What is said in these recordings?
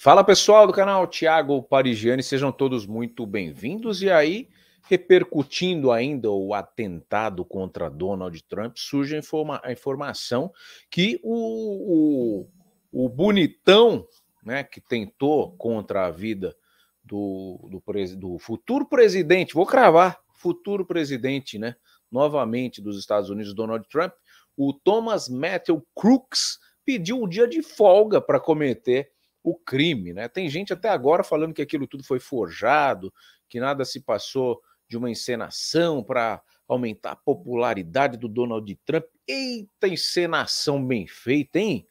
Fala pessoal do canal Tiago Parigiani, sejam todos muito bem-vindos. E aí, repercutindo ainda o atentado contra Donald Trump, surge a, informa a informação que o, o, o, bonitão né, que tentou contra a vida do, do, do futuro presidente, vou cravar, futuro presidente, né? Novamente dos Estados Unidos, Donald Trump, o Thomas Matthew Crooks pediu um dia de folga para cometer o crime. Né? Tem gente até agora falando que aquilo tudo foi forjado, que nada se passou de uma encenação para aumentar a popularidade do Donald Trump. Eita, encenação bem feita, hein?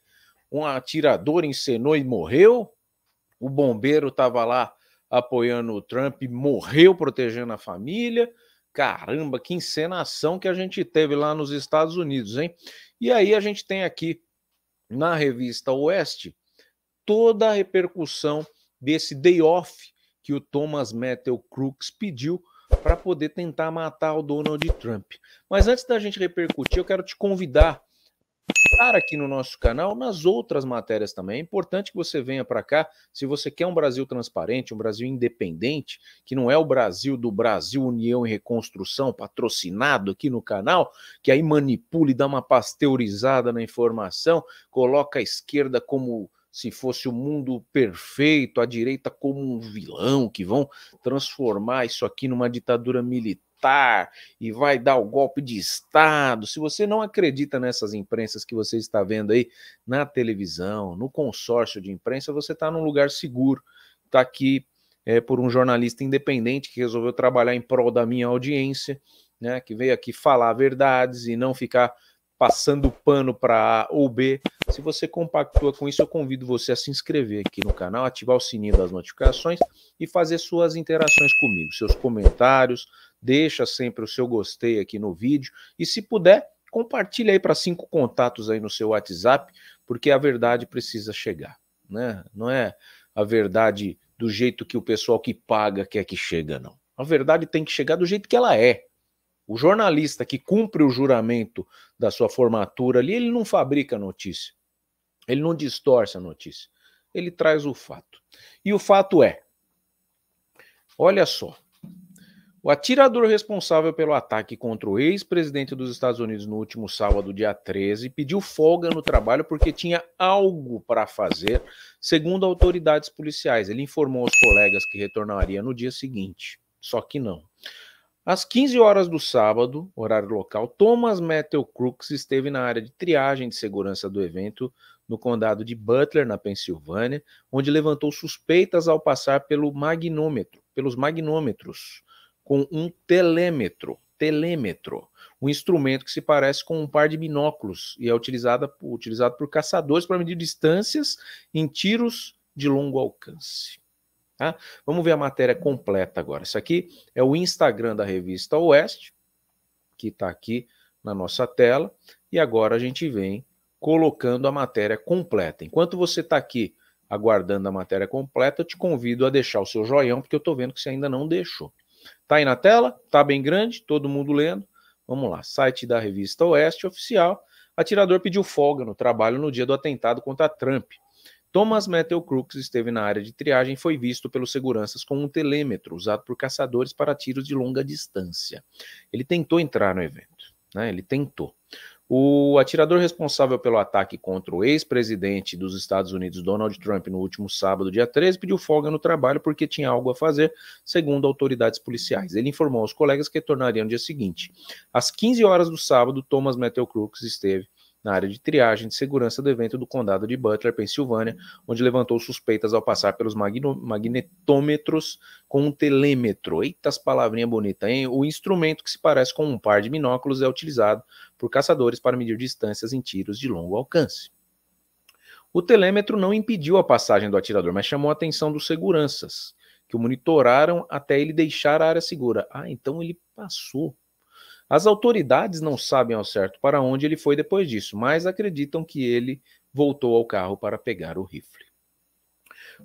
Um atirador encenou e morreu. O bombeiro estava lá apoiando o Trump, morreu protegendo a família. Caramba, que encenação que a gente teve lá nos Estados Unidos, hein? E aí a gente tem aqui na revista Oeste toda a repercussão desse day off que o Thomas Metal Crooks pediu para poder tentar matar o Donald Trump. Mas antes da gente repercutir, eu quero te convidar para aqui no nosso canal, nas outras matérias também. É importante que você venha para cá se você quer um Brasil transparente, um Brasil independente, que não é o Brasil do Brasil União e Reconstrução, patrocinado aqui no canal, que aí manipula e dá uma pasteurizada na informação, coloca a esquerda como se fosse o mundo perfeito, a direita como um vilão, que vão transformar isso aqui numa ditadura militar e vai dar o golpe de Estado. Se você não acredita nessas imprensas que você está vendo aí na televisão, no consórcio de imprensa, você está num lugar seguro. Está aqui é, por um jornalista independente que resolveu trabalhar em prol da minha audiência, né, que veio aqui falar verdades e não ficar passando pano para A ou B. Se você compactua com isso, eu convido você a se inscrever aqui no canal, ativar o sininho das notificações e fazer suas interações comigo, seus comentários, deixa sempre o seu gostei aqui no vídeo e se puder, compartilha aí para cinco contatos aí no seu WhatsApp, porque a verdade precisa chegar, né? Não é a verdade do jeito que o pessoal que paga quer que chega não. A verdade tem que chegar do jeito que ela é. O jornalista que cumpre o juramento da sua formatura ali, ele não fabrica a notícia. Ele não distorce a notícia. Ele traz o fato. E o fato é: olha só. O atirador responsável pelo ataque contra o ex-presidente dos Estados Unidos no último sábado, dia 13, pediu folga no trabalho porque tinha algo para fazer, segundo autoridades policiais. Ele informou aos colegas que retornaria no dia seguinte. Só que não. Às 15 horas do sábado, horário local, Thomas Metal Crooks esteve na área de triagem de segurança do evento no condado de Butler, na Pensilvânia, onde levantou suspeitas ao passar pelo magnômetro, pelos magnômetros com um telêmetro, telêmetro, um instrumento que se parece com um par de binóculos e é utilizado por caçadores para medir distâncias em tiros de longo alcance. Tá? Vamos ver a matéria completa agora. Isso aqui é o Instagram da revista Oeste, que está aqui na nossa tela. E agora a gente vem colocando a matéria completa. Enquanto você está aqui aguardando a matéria completa, eu te convido a deixar o seu joinha, porque eu estou vendo que você ainda não deixou. Está aí na tela? está bem grande, todo mundo lendo. Vamos lá, site da revista Oeste Oficial. Atirador pediu folga no trabalho no dia do atentado contra Trump. Thomas Metal Crooks esteve na área de triagem e foi visto pelos seguranças com um telêmetro usado por caçadores para tiros de longa distância. Ele tentou entrar no evento, né? Ele tentou. O atirador responsável pelo ataque contra o ex-presidente dos Estados Unidos, Donald Trump, no último sábado, dia 13, pediu folga no trabalho porque tinha algo a fazer, segundo autoridades policiais. Ele informou aos colegas que retornaria no dia seguinte. Às 15 horas do sábado, Thomas Metal Crooks esteve na área de triagem de segurança do evento do condado de Butler, Pensilvânia, onde levantou suspeitas ao passar pelos magnetômetros com um telêmetro. Eita, as palavrinhas bonitas, hein? O instrumento que se parece com um par de binóculos é utilizado por caçadores para medir distâncias em tiros de longo alcance. O telêmetro não impediu a passagem do atirador, mas chamou a atenção dos seguranças, que o monitoraram até ele deixar a área segura. Ah, então ele passou as autoridades não sabem ao certo para onde ele foi depois disso, mas acreditam que ele voltou ao carro para pegar o rifle.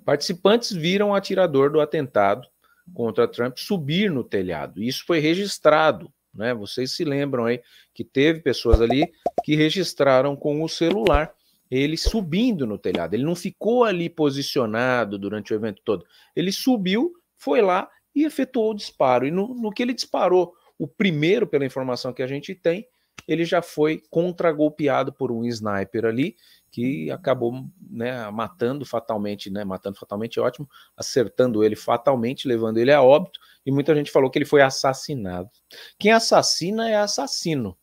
Participantes viram o atirador do atentado contra Trump subir no telhado. Isso foi registrado, né? Vocês se lembram aí que teve pessoas ali que registraram com o celular ele subindo no telhado. Ele não ficou ali posicionado durante o evento todo. Ele subiu, foi lá e efetuou o disparo. E no, no que ele disparou o primeiro, pela informação que a gente tem, ele já foi contragolpeado por um sniper ali, que uhum. acabou né, matando fatalmente, né, matando fatalmente, ótimo, acertando ele fatalmente, levando ele a óbito, e muita gente falou que ele foi assassinado. Quem assassina é assassino.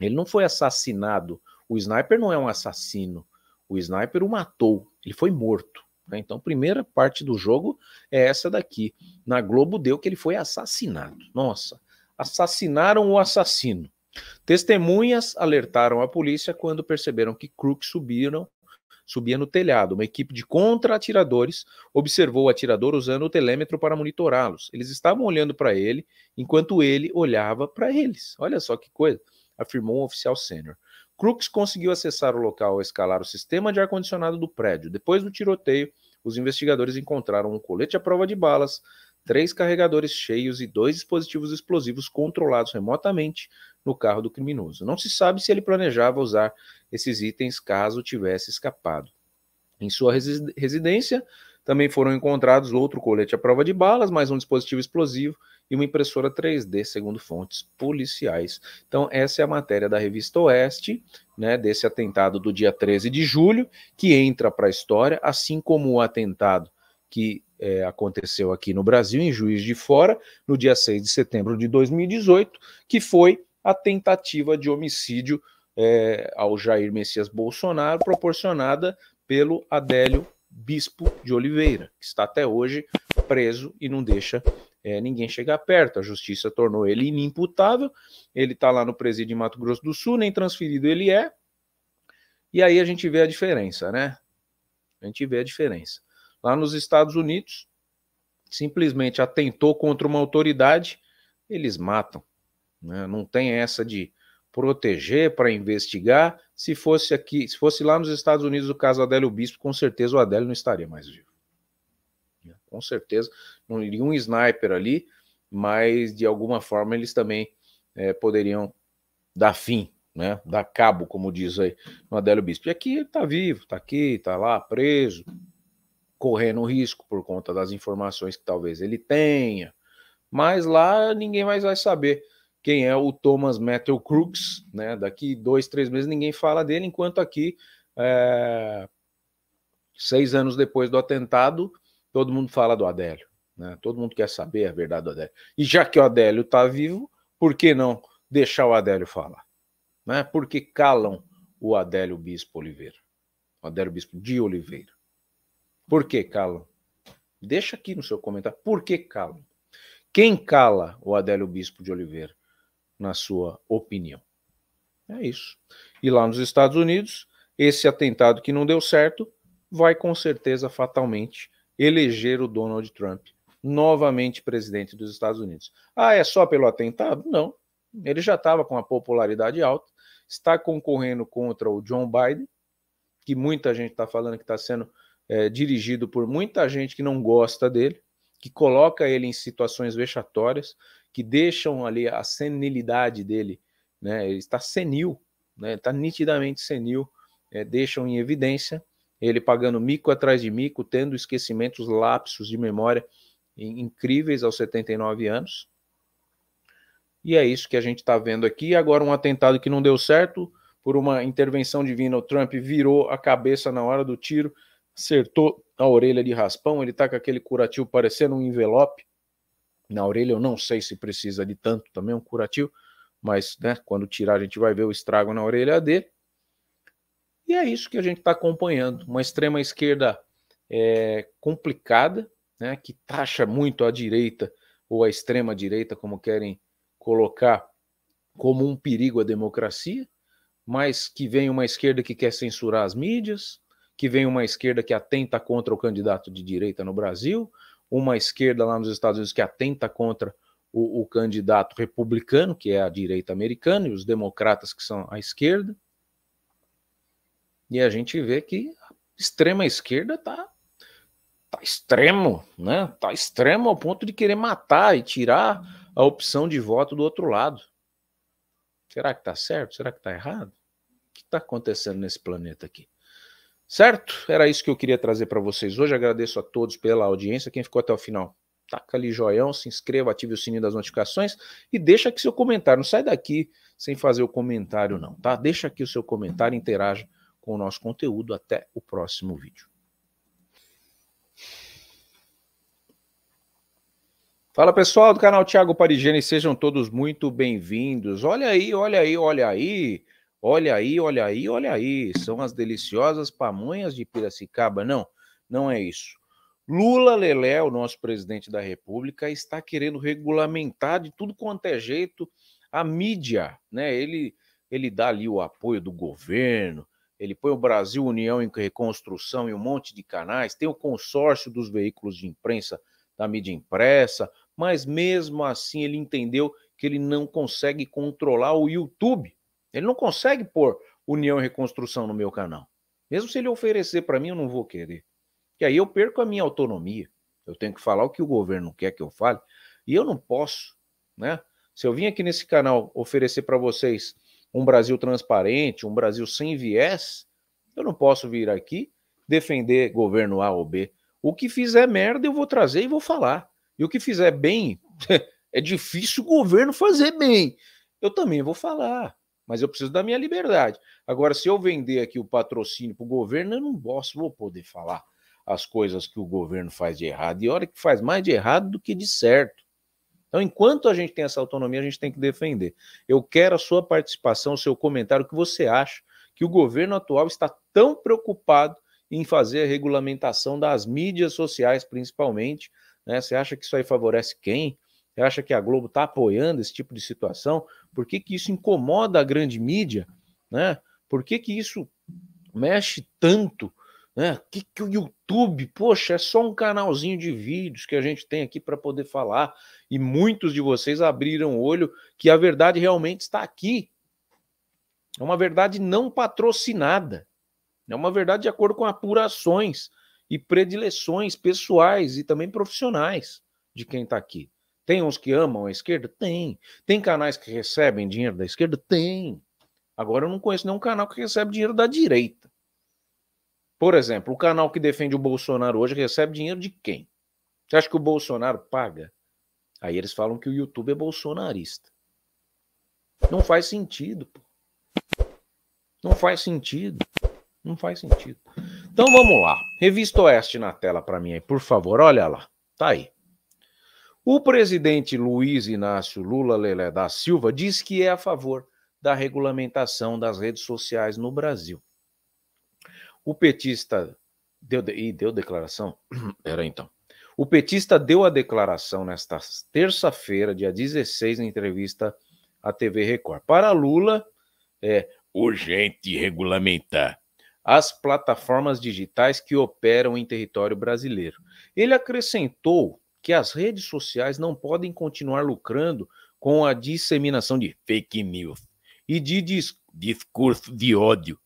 Ele não foi assassinado. O sniper não é um assassino. O sniper o matou, ele foi morto. Né? Então, primeira parte do jogo é essa daqui. Na Globo deu que ele foi assassinado. Nossa, assassinaram o assassino. Testemunhas alertaram a polícia quando perceberam que Crook subiram, subia no telhado. Uma equipe de contra-atiradores observou o atirador usando o telêmetro para monitorá-los. Eles estavam olhando para ele enquanto ele olhava para eles. Olha só que coisa, afirmou um oficial sênior. Crooks conseguiu acessar o local ao escalar o sistema de ar-condicionado do prédio. Depois do tiroteio, os investigadores encontraram um colete à prova de balas, três carregadores cheios e dois dispositivos explosivos controlados remotamente no carro do criminoso. Não se sabe se ele planejava usar esses itens caso tivesse escapado. Em sua residência também foram encontrados outro colete à prova de balas, mais um dispositivo explosivo e uma impressora 3D, segundo fontes policiais. Então, essa é a matéria da revista Oeste, né, desse atentado do dia 13 de julho, que entra para a história, assim como o atentado que é, aconteceu aqui no Brasil, em Juiz de Fora, no dia 6 de setembro de 2018, que foi a tentativa de homicídio é, ao Jair Messias Bolsonaro, proporcionada pelo Adélio Bispo de Oliveira, que está até hoje preso e não deixa é, ninguém chegar perto. A justiça tornou ele inimputável, ele está lá no presídio de Mato Grosso do Sul, nem transferido ele é. E aí a gente vê a diferença, né? A gente vê a diferença. Lá nos Estados Unidos, simplesmente atentou contra uma autoridade, eles matam. Né? Não tem essa de proteger para investigar. Se fosse aqui, se fosse lá nos Estados Unidos o caso Adélio Bispo, com certeza o Adélio não estaria mais vivo. Né? Com certeza, não iria um sniper ali, mas de alguma forma eles também é, poderiam dar fim, né? Dar cabo, como diz aí no Adélio Bispo. E aqui ele está vivo, está aqui, está lá preso, correndo risco por conta das informações que talvez ele tenha. Mas lá ninguém mais vai saber quem é o Thomas Metal Crooks, né? Daqui dois, três meses ninguém fala dele, enquanto aqui, é... seis anos depois do atentado, todo mundo fala do Adélio, né? Todo mundo quer saber a verdade do Adélio. E já que o Adélio está vivo, por que não deixar o Adélio falar? Né? Porque calam o Adélio Bispo Oliveira, o Adélio Bispo de Oliveira. Por que calam? Deixa aqui no seu comentário. Por que calam? Quem cala o Adélio Bispo de Oliveira, na sua opinião? É isso. E lá nos Estados Unidos, esse atentado que não deu certo vai com certeza fatalmente eleger o Donald Trump novamente presidente dos Estados Unidos. Ah, é só pelo atentado? Não. Ele já estava com a popularidade alta, está concorrendo contra o John Biden, que muita gente está falando que está sendo é, dirigido por muita gente que não gosta dele, que coloca ele em situações vexatórias, que deixam ali a senilidade dele, né? Ele está senil, né? Está nitidamente senil, é, deixam em evidência ele pagando mico atrás de mico, tendo esquecimentos, lapsos de memória incríveis aos 79 anos. E é isso que a gente está vendo aqui. Agora, um atentado que não deu certo, por uma intervenção divina, o Trump virou a cabeça na hora do tiro acertou a orelha de raspão, ele tá com aquele curativo parecendo um envelope na orelha, eu não sei se precisa de tanto também, um curativo, mas né, quando tirar a gente vai ver o estrago na orelha dele. E é isso que a gente está acompanhando, uma extrema esquerda é, complicada, né, que taxa muito a direita ou a extrema direita, como querem colocar, como um perigo à democracia, mas que vem uma esquerda que quer censurar as mídias, que vem uma esquerda que atenta contra o candidato de direita no Brasil, uma esquerda lá nos Estados Unidos que atenta contra o, o candidato republicano, que é a direita americana, e os democratas, que são a esquerda. E a gente vê que a extrema esquerda está tá extremo, né? Está extremo ao ponto de querer matar e tirar a opção de voto do outro lado. Será que está certo? Será que está errado? O que está acontecendo nesse planeta aqui? Certo? Era isso que eu queria trazer para vocês hoje. Agradeço a todos pela audiência, quem ficou até o final. Taca ali joião, se inscreva, ative o sininho das notificações e deixa aqui seu comentário. Não sai daqui sem fazer o comentário, não, tá? Deixa aqui o seu comentário, interaja com o nosso conteúdo. Até o próximo vídeo. Fala pessoal do canal Thiago Parigene, sejam todos muito bem-vindos. Olha aí, olha aí, olha aí. Olha aí, olha aí, olha aí, são as deliciosas pamonhas de Piracicaba. Não, não é isso. Lula Lelé, o nosso presidente da República, está querendo regulamentar de tudo quanto é jeito a mídia, né? Ele ele dá ali o apoio do governo, ele põe o Brasil União em Reconstrução e um monte de canais, tem o consórcio dos veículos de imprensa da mídia impressa, mas mesmo assim ele entendeu que ele não consegue controlar o YouTube. Ele não consegue pôr União e Reconstrução no meu canal. Mesmo se ele oferecer para mim, eu não vou querer. E aí eu perco a minha autonomia. Eu tenho que falar o que o governo quer que eu fale. E eu não posso, né? Se eu vim aqui nesse canal oferecer para vocês um Brasil transparente, um Brasil sem viés, eu não posso vir aqui defender governo A ou B. O que fizer merda, eu vou trazer e vou falar. E o que fizer bem, é difícil o governo fazer bem. Eu também vou falar mas eu preciso da minha liberdade. Agora, se eu vender aqui o patrocínio para o governo, eu não posso, vou poder falar as coisas que o governo faz de errado. E hora que faz mais de errado do que de certo. Então, enquanto a gente tem essa autonomia, a gente tem que defender. Eu quero a sua participação, o seu comentário, o que você acha que o governo atual está tão preocupado em fazer a regulamentação das mídias sociais, principalmente. Né? Você acha que isso aí favorece quem? Você acha que a Globo está apoiando esse tipo de situação? Por que, que isso incomoda a grande mídia? Né? Por que, que isso mexe tanto? Né? Que, que o YouTube, poxa, é só um canalzinho de vídeos que a gente tem aqui para poder falar. E muitos de vocês abriram o olho que a verdade realmente está aqui. É uma verdade não patrocinada. É uma verdade de acordo com apurações e predileções pessoais e também profissionais de quem está aqui. Tem uns que amam a esquerda? Tem. Tem canais que recebem dinheiro da esquerda? Tem. Agora eu não conheço nenhum canal que recebe dinheiro da direita. Por exemplo, o canal que defende o Bolsonaro hoje recebe dinheiro de quem? Você acha que o Bolsonaro paga? Aí eles falam que o YouTube é bolsonarista. Não faz sentido, pô. Não faz sentido. Não faz sentido. Então vamos lá. Revista Oeste na tela para mim aí, por favor. Olha lá. Tá aí. O presidente Luiz Inácio Lula Lelé da Silva diz que é a favor da regulamentação das redes sociais no Brasil. O petista deu e deu declaração, era então. O petista deu a declaração nesta terça-feira, dia 16, em entrevista à TV Record. Para Lula, é urgente regulamentar as plataformas digitais que operam em território brasileiro. Ele acrescentou que as redes sociais não podem continuar lucrando com a disseminação de fake news e de dis discurso de ódio.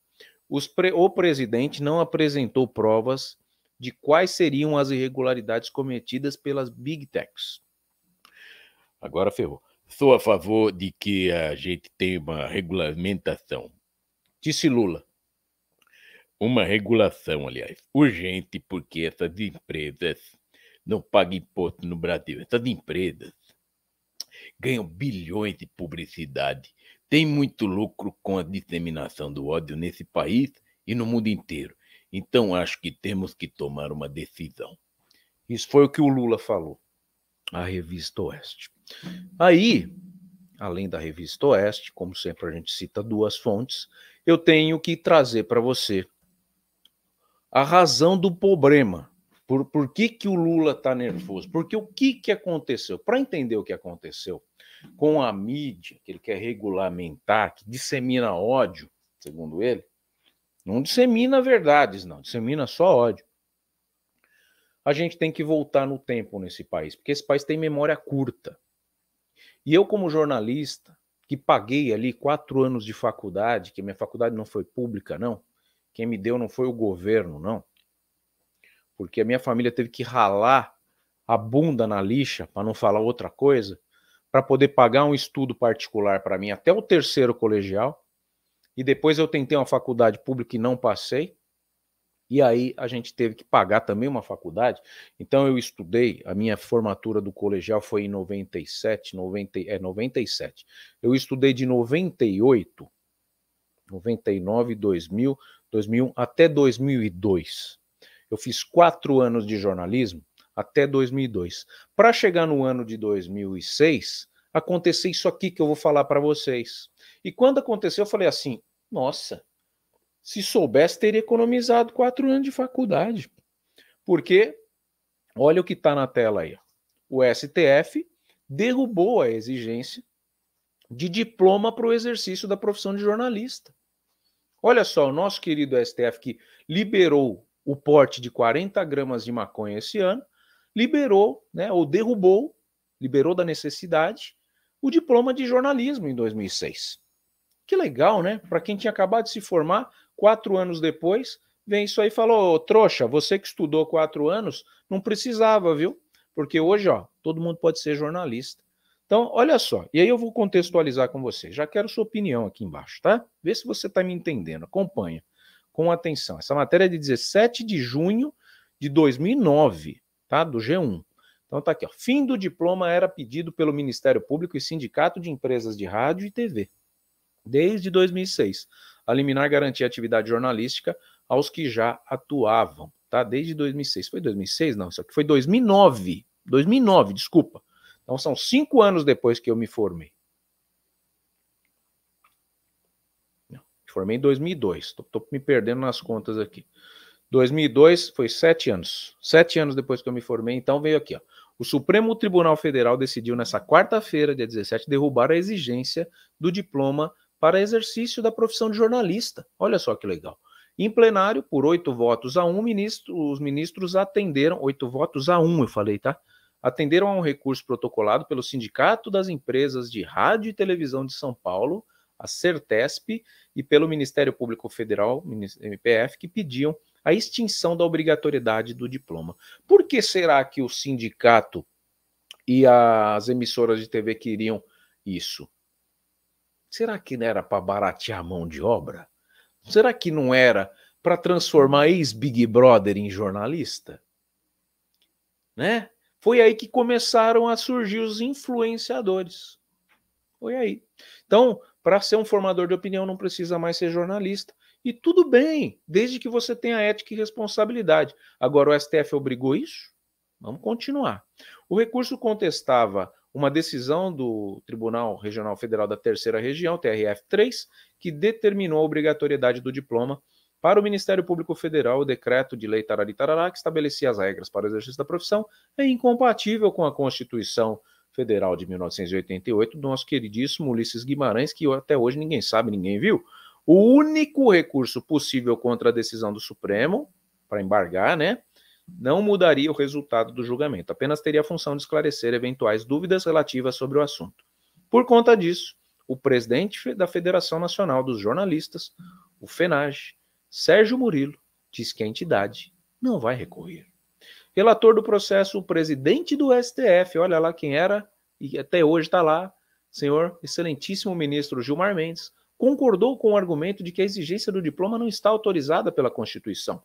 Pre o presidente não apresentou provas de quais seriam as irregularidades cometidas pelas big techs. Agora ferrou. Sou a favor de que a gente tenha uma regulamentação. Disse Lula. Uma regulação, aliás, urgente, porque essas empresas não paga imposto no Brasil. Essas empresas ganham bilhões de publicidade, têm muito lucro com a disseminação do ódio nesse país e no mundo inteiro. Então acho que temos que tomar uma decisão. Isso foi o que o Lula falou, a revista Oeste. Aí, além da revista Oeste, como sempre a gente cita duas fontes, eu tenho que trazer para você a razão do problema por, por que, que o Lula está nervoso? Porque o que, que aconteceu? Para entender o que aconteceu com a mídia, que ele quer regulamentar, que dissemina ódio, segundo ele, não dissemina verdades, não, dissemina só ódio. A gente tem que voltar no tempo nesse país, porque esse país tem memória curta. E eu, como jornalista, que paguei ali quatro anos de faculdade, que minha faculdade não foi pública, não, quem me deu não foi o governo, não porque a minha família teve que ralar a bunda na lixa, para não falar outra coisa, para poder pagar um estudo particular para mim até o terceiro colegial. E depois eu tentei uma faculdade pública e não passei. E aí a gente teve que pagar também uma faculdade. Então eu estudei, a minha formatura do colegial foi em 97, 90, é 97. Eu estudei de 98, 99, 2000, 2001 até 2002. Eu fiz quatro anos de jornalismo até 2002. Para chegar no ano de 2006, aconteceu isso aqui que eu vou falar para vocês. E quando aconteceu, eu falei assim: nossa, se soubesse, teria economizado quatro anos de faculdade. Porque, olha o que está na tela aí. O STF derrubou a exigência de diploma para o exercício da profissão de jornalista. Olha só, o nosso querido STF que liberou o porte de 40 gramas de maconha esse ano, liberou, né, ou derrubou, liberou da necessidade, o diploma de jornalismo em 2006. Que legal, né? Para quem tinha acabado de se formar, quatro anos depois, vem isso aí e falou: trouxa, você que estudou quatro anos, não precisava, viu? Porque hoje, ó, todo mundo pode ser jornalista. Então, olha só, e aí eu vou contextualizar com você. Já quero sua opinião aqui embaixo, tá? Vê se você está me entendendo, acompanha com atenção. Essa matéria é de 17 de junho de 2009, tá? Do G1. Então tá aqui, ó. Fim do diploma era pedido pelo Ministério Público e Sindicato de Empresas de Rádio e TV. Desde 2006, a liminar garantia atividade jornalística aos que já atuavam, tá? Desde 2006. Foi 2006? Não, isso aqui foi 2009. 2009, desculpa. Então são cinco anos depois que eu me formei. Formei em 2002. Estou me perdendo nas contas aqui. 2002 foi sete anos. Sete anos depois que eu me formei, então veio aqui. Ó. O Supremo Tribunal Federal decidiu nessa quarta-feira, dia 17, derrubar a exigência do diploma para exercício da profissão de jornalista. Olha só que legal. Em plenário, por oito votos a um, ministro, os ministros atenderam, oito votos a um, eu falei, tá? Atenderam a um recurso protocolado pelo Sindicato das Empresas de Rádio e Televisão de São Paulo, a CERTESP e pelo Ministério Público Federal, MPF, que pediam a extinção da obrigatoriedade do diploma. Por que será que o sindicato e as emissoras de TV queriam isso? Será que não era para baratear a mão de obra? Será que não era para transformar ex-Big Brother em jornalista? Né? Foi aí que começaram a surgir os influenciadores. Foi aí. Então, para ser um formador de opinião não precisa mais ser jornalista. E tudo bem, desde que você tenha ética e responsabilidade. Agora, o STF obrigou isso? Vamos continuar. O recurso contestava uma decisão do Tribunal Regional Federal da Terceira Região, TRF3, que determinou a obrigatoriedade do diploma para o Ministério Público Federal. O decreto de lei Tarari Tarará, que estabelecia as regras para o exercício da profissão, é incompatível com a Constituição Federal de 1988, do nosso queridíssimo Ulisses Guimarães, que até hoje ninguém sabe, ninguém viu. O único recurso possível contra a decisão do Supremo, para embargar, né? Não mudaria o resultado do julgamento, apenas teria a função de esclarecer eventuais dúvidas relativas sobre o assunto. Por conta disso, o presidente da Federação Nacional dos Jornalistas, o FENAGE, Sérgio Murilo, diz que a entidade não vai recorrer. Relator do processo, o presidente do STF, olha lá quem era, e até hoje está lá, senhor excelentíssimo ministro Gilmar Mendes, concordou com o argumento de que a exigência do diploma não está autorizada pela Constituição.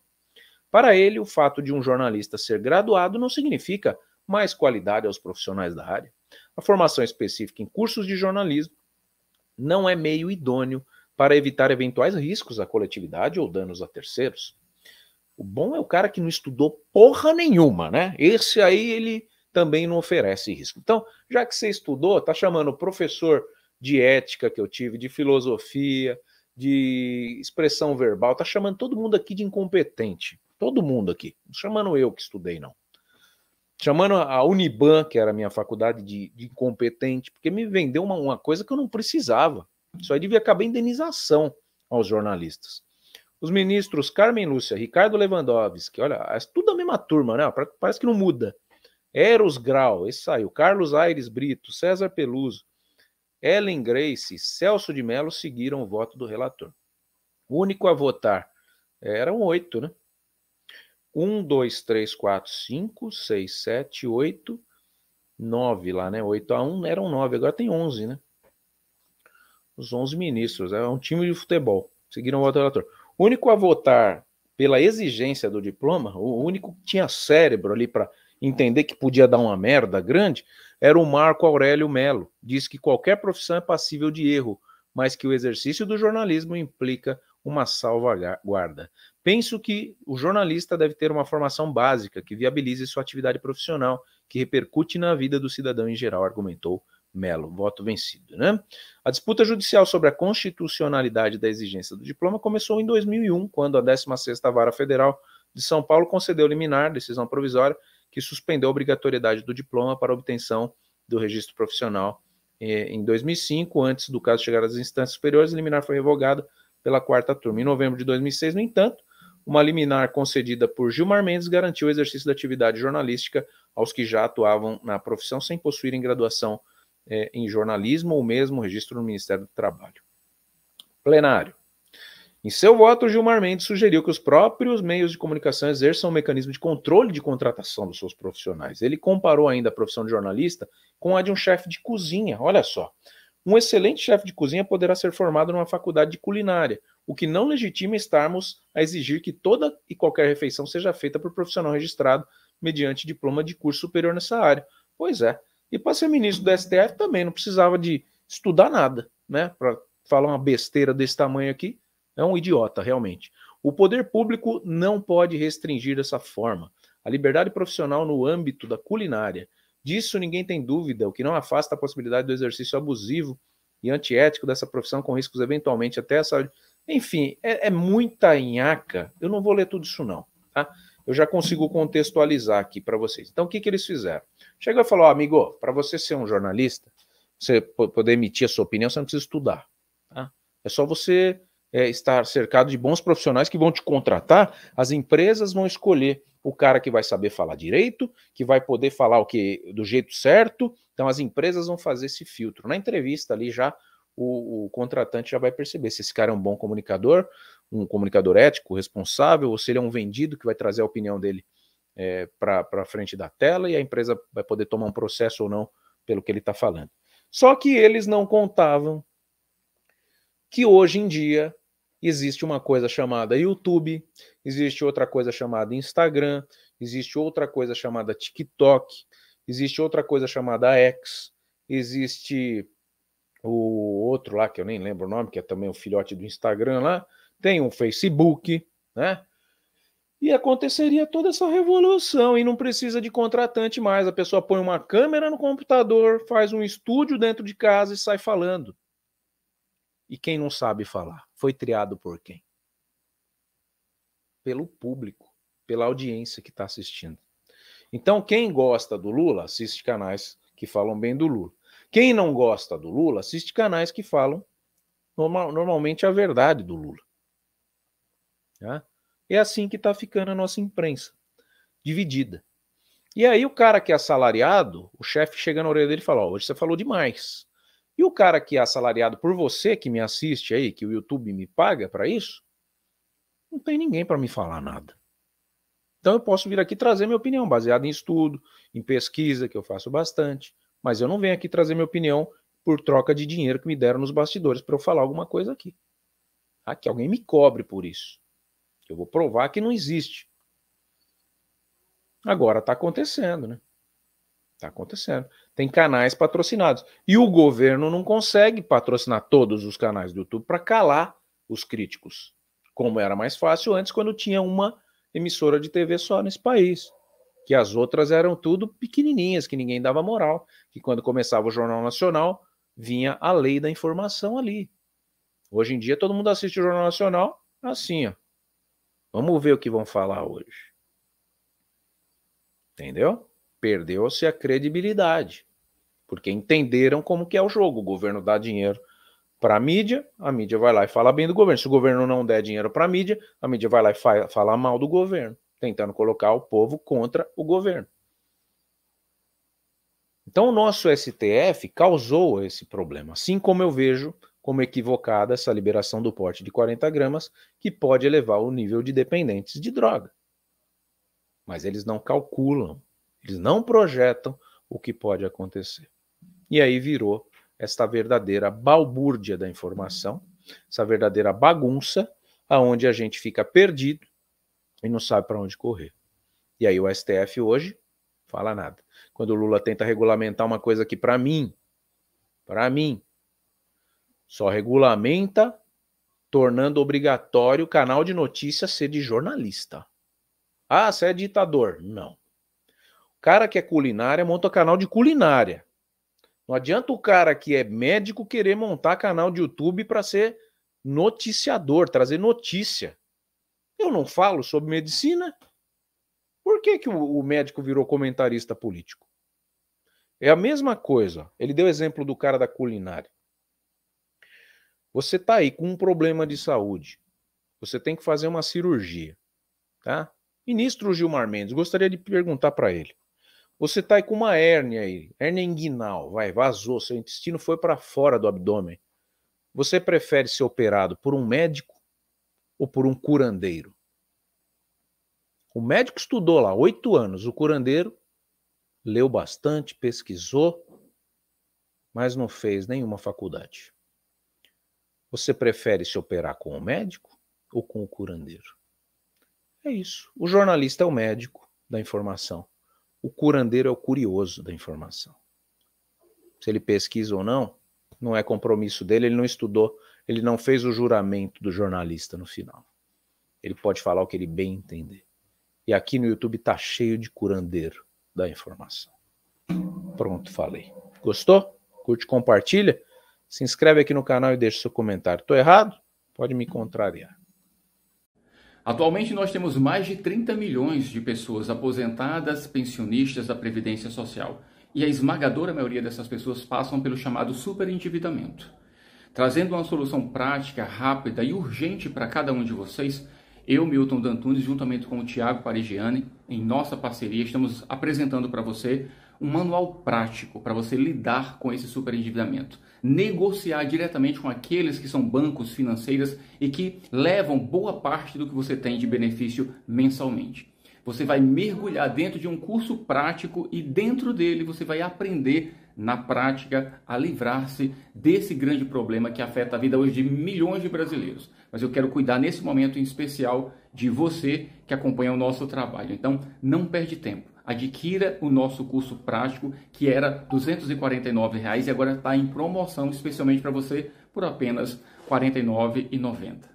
Para ele, o fato de um jornalista ser graduado não significa mais qualidade aos profissionais da área. A formação específica em cursos de jornalismo não é meio idôneo para evitar eventuais riscos à coletividade ou danos a terceiros. O bom é o cara que não estudou porra nenhuma, né? Esse aí ele também não oferece risco. Então, já que você estudou, tá chamando o professor de ética que eu tive, de filosofia, de expressão verbal, tá chamando todo mundo aqui de incompetente. Todo mundo aqui. Não chamando eu que estudei, não. Chamando a Uniban, que era a minha faculdade, de, de incompetente, porque me vendeu uma, uma coisa que eu não precisava. Isso aí devia acabar indenização aos jornalistas. Os ministros Carmen Lúcia, Ricardo Lewandowski, olha, é tudo a mesma turma, né? Parece que não muda. Eros Grau, esse saiu. Carlos Aires Brito, César Peluso, Ellen Grace, Celso de Mello seguiram o voto do relator. O único a votar eh, eram oito, né? Um, dois, três, quatro, cinco, seis, sete, oito, nove lá, né? Oito a um eram nove, agora tem onze, né? Os onze ministros, é um time de futebol. Seguiram o voto do relator. O único a votar pela exigência do diploma, o único que tinha cérebro ali para entender que podia dar uma merda grande, era o Marco Aurélio Melo. Diz que qualquer profissão é passível de erro, mas que o exercício do jornalismo implica uma salvaguarda. Penso que o jornalista deve ter uma formação básica que viabilize sua atividade profissional, que repercute na vida do cidadão em geral, argumentou Melo, voto vencido, né? A disputa judicial sobre a constitucionalidade da exigência do diploma começou em 2001, quando a 16ª Vara Federal de São Paulo concedeu liminar, decisão provisória, que suspendeu a obrigatoriedade do diploma para obtenção do registro profissional. Eh, em 2005, antes do caso chegar às instâncias superiores, a liminar foi revogada pela quarta turma. Em novembro de 2006, no entanto, uma liminar concedida por Gilmar Mendes garantiu o exercício da atividade jornalística aos que já atuavam na profissão sem possuírem graduação é, em jornalismo ou mesmo registro no Ministério do Trabalho. Plenário. Em seu voto, Gilmar Mendes sugeriu que os próprios meios de comunicação exerçam um mecanismo de controle de contratação dos seus profissionais. Ele comparou ainda a profissão de jornalista com a de um chefe de cozinha. Olha só. Um excelente chefe de cozinha poderá ser formado numa faculdade de culinária, o que não legitima estarmos a exigir que toda e qualquer refeição seja feita por profissional registrado mediante diploma de curso superior nessa área. Pois é, e para ser ministro do STF também não precisava de estudar nada, né? Para falar uma besteira desse tamanho aqui, é um idiota, realmente. O poder público não pode restringir dessa forma a liberdade profissional no âmbito da culinária. Disso ninguém tem dúvida, o que não afasta a possibilidade do exercício abusivo e antiético dessa profissão, com riscos eventualmente até a saúde. Enfim, é, é muita nhaca. Eu não vou ler tudo isso, não. Tá? eu já consigo contextualizar aqui para vocês. Então, o que, que eles fizeram? Chegou e falou: oh, amigo, para você ser um jornalista, você poder emitir a sua opinião, você não precisa estudar. Tá? É só você é, estar cercado de bons profissionais que vão te contratar, as empresas vão escolher o cara que vai saber falar direito, que vai poder falar o que do jeito certo. Então as empresas vão fazer esse filtro. Na entrevista ali já o, o contratante já vai perceber se esse cara é um bom comunicador um comunicador ético, responsável, ou se ele é um vendido que vai trazer a opinião dele é, para frente da tela e a empresa vai poder tomar um processo ou não pelo que ele está falando. Só que eles não contavam que hoje em dia existe uma coisa chamada YouTube, existe outra coisa chamada Instagram, existe outra coisa chamada TikTok, existe outra coisa chamada X, existe o outro lá que eu nem lembro o nome, que é também o filhote do Instagram lá, tem um Facebook, né? E aconteceria toda essa revolução e não precisa de contratante mais. A pessoa põe uma câmera no computador, faz um estúdio dentro de casa e sai falando. E quem não sabe falar? Foi triado por quem? Pelo público, pela audiência que está assistindo. Então, quem gosta do Lula, assiste canais que falam bem do Lula. Quem não gosta do Lula, assiste canais que falam normal, normalmente a verdade do Lula. Tá? É assim que está ficando a nossa imprensa, dividida. E aí o cara que é assalariado, o chefe chega na orelha dele e fala, oh, hoje você falou demais. E o cara que é assalariado por você, que me assiste aí, que o YouTube me paga para isso, não tem ninguém para me falar nada. Então eu posso vir aqui trazer minha opinião, baseada em estudo, em pesquisa, que eu faço bastante, mas eu não venho aqui trazer minha opinião por troca de dinheiro que me deram nos bastidores para eu falar alguma coisa aqui. Ah, que alguém me cobre por isso. Eu vou provar que não existe. Agora está acontecendo, né? Está acontecendo. Tem canais patrocinados. E o governo não consegue patrocinar todos os canais do YouTube para calar os críticos. Como era mais fácil antes, quando tinha uma emissora de TV só nesse país. Que as outras eram tudo pequenininhas, que ninguém dava moral. Que quando começava o Jornal Nacional, vinha a lei da informação ali. Hoje em dia, todo mundo assiste o Jornal Nacional assim, ó. Vamos ver o que vão falar hoje. Entendeu? Perdeu-se a credibilidade, porque entenderam como que é o jogo. O governo dá dinheiro para a mídia, a mídia vai lá e fala bem do governo. Se o governo não der dinheiro para a mídia, a mídia vai lá e fa fala mal do governo, tentando colocar o povo contra o governo. Então, o nosso STF causou esse problema, assim como eu vejo como equivocada essa liberação do porte de 40 gramas, que pode elevar o nível de dependentes de droga. Mas eles não calculam, eles não projetam o que pode acontecer. E aí virou esta verdadeira balbúrdia da informação, essa verdadeira bagunça, aonde a gente fica perdido e não sabe para onde correr. E aí o STF hoje fala nada. Quando o Lula tenta regulamentar uma coisa que para mim, para mim, só regulamenta tornando obrigatório o canal de notícias ser de jornalista. Ah, você é ditador? Não. O cara que é culinária monta canal de culinária. Não adianta o cara que é médico querer montar canal de YouTube para ser noticiador, trazer notícia. Eu não falo sobre medicina. Por que, que o médico virou comentarista político? É a mesma coisa. Ele deu exemplo do cara da culinária. Você está aí com um problema de saúde. Você tem que fazer uma cirurgia, tá? Ministro Gilmar Mendes, gostaria de perguntar para ele. Você está aí com uma hérnia aí, hérnia inguinal, vai, vazou, seu intestino foi para fora do abdômen. Você prefere ser operado por um médico ou por um curandeiro? O médico estudou lá oito anos, o curandeiro leu bastante, pesquisou, mas não fez nenhuma faculdade. Você prefere se operar com o médico ou com o curandeiro? É isso. O jornalista é o médico da informação. O curandeiro é o curioso da informação. Se ele pesquisa ou não, não é compromisso dele, ele não estudou, ele não fez o juramento do jornalista no final. Ele pode falar o que ele bem entender. E aqui no YouTube tá cheio de curandeiro da informação. Pronto, falei. Gostou? Curte, compartilha. Se inscreve aqui no canal e deixa seu comentário. Estou errado? Pode me contrariar. Atualmente nós temos mais de 30 milhões de pessoas aposentadas, pensionistas da Previdência Social. E a esmagadora maioria dessas pessoas passam pelo chamado superendividamento. Trazendo uma solução prática, rápida e urgente para cada um de vocês, eu, Milton Dantunes, juntamente com o Tiago Parigiani, em nossa parceria, estamos apresentando para você um manual prático para você lidar com esse superendividamento. Negociar diretamente com aqueles que são bancos, financeiras e que levam boa parte do que você tem de benefício mensalmente. Você vai mergulhar dentro de um curso prático e dentro dele você vai aprender na prática a livrar-se desse grande problema que afeta a vida hoje de milhões de brasileiros. Mas eu quero cuidar nesse momento em especial de você que acompanha o nosso trabalho. Então, não perde tempo Adquira o nosso curso prático, que era R$ 249,00 e agora está em promoção, especialmente para você, por apenas R$ 49,90.